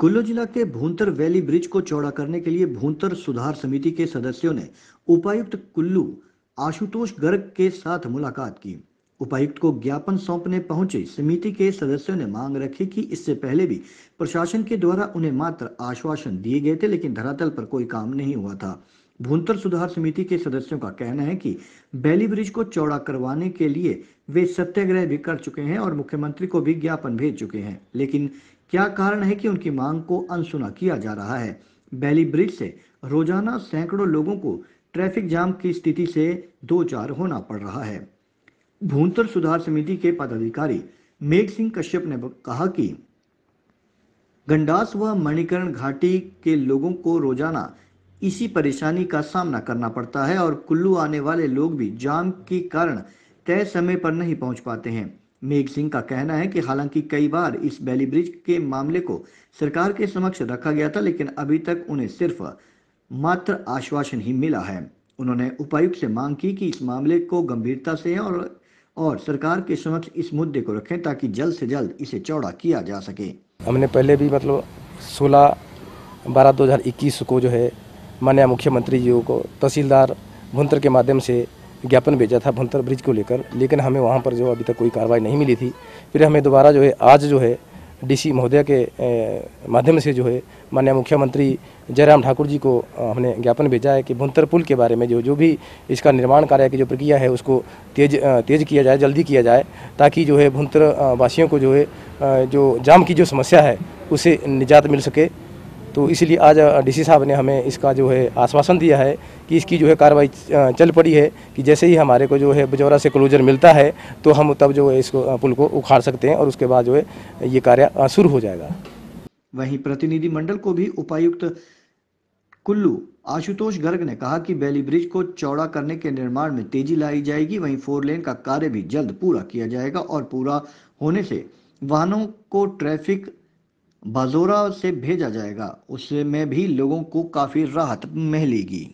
कुल्लू जिला के Bhuntar valley bridge को चौड़ा करने के लिए भूंतर सुधार समिति के सदस्यों ने उपायुक्त कुल्लू आशुतोष गर्ग के साथ मुलाकात की उपायुक्त को ज्ञापन सौंपने पहुंचे समिति के सदस्यों ने मांग रखी कि इससे पहले भी प्रशासन के द्वारा उन्हें मात्र आश्वासन दिए गए थे लेकिन धरातल पर कोई काम नहीं हुआ था भूंतर सुधार समिति के सदस्यों का कहना है कि बैली ब्रिज को चौड़ा करवाने के लिए वे सत्याग्रह भी कर चुके हैं और मुख्यमंत्री को भी ज्ञापन भेज चुके हैं लेकिन क्या कारण है कि उनकी मांग को अनसुना किया जा रहा है बैली ब्रिज से रोजाना सैकड़ों लोगों को ट्रैफिक जाम की स्थिति से दो चार होना पड़ रहा है भूंतर सुधार समिति के पदाधिकारी मेघ सिंह कश्यप ने कहा कि गंडास व मणिकरण घाटी के लोगों को रोजाना इसी परेशानी का सामना करना पड़ता है और कुल्लू आने वाले लोग भी जाम के कारण तय समय पर नहीं पहुंच पाते हैं मेघ सिंह का कहना है कि हालांकि कई बार इस बैली ब्रिज के मामले को सरकार के समक्ष रखा गया था लेकिन अभी तक उन्हें सिर्फ मात्र आश्वासन ही मिला है उन्होंने उपायुक्त से मांग की कि इस मामले को गंभीरता से और और सरकार के समक्ष इस मुद्दे को रखें ताकि जल्द से जल्द इसे चौड़ा किया जा सके हमने पहले भी मतलब 16 बारह 2021 को जो है माननीय मुख्यमंत्री जी को तहसीलदार भुंतर के माध्यम से ज्ञापन भेजा था भंतर ब्रिज को लेकर लेकिन हमें वहाँ पर जो अभी तक कोई कार्रवाई नहीं मिली थी फिर हमें दोबारा जो है आज जो है डीसी महोदय के माध्यम से जो है माननीय मुख्यमंत्री जयराम ठाकुर जी को हमने ज्ञापन भेजा है कि भुंतर पुल के बारे में जो जो भी इसका निर्माण कार्य की जो प्रक्रिया है उसको तेज तेज किया जाए जल्दी किया जाए ताकि जो है भुंतर वासियों को जो है जो जाम की जो समस्या है उसे निजात मिल सके तो इसलिए आज डीसी साहब ने हमें इसका जो है आश्वासन दिया है कि इसकी जो है कार्रवाई चल पड़ी है कि जैसे ही हमारे को जो है बजौरा से क्लोजर मिलता है तो हम तब जो है इसको पुल को उखाड़ सकते हैं और उसके बाद जो है ये कार्य शुरू हो जाएगा वहीं प्रतिनिधिमंडल को भी उपायुक्त कुल्लू आशुतोष गर्ग ने कहा कि बेली ब्रिज को चौड़ा करने के निर्माण में तेजी लाई जाएगी वहीं फोर लेन का कार्य भी जल्द पूरा किया जाएगा और पूरा होने से वाहनों को ट्रैफिक बाजोरा से भेजा जाएगा उसमें भी लोगों को काफ़ी राहत मिलेगी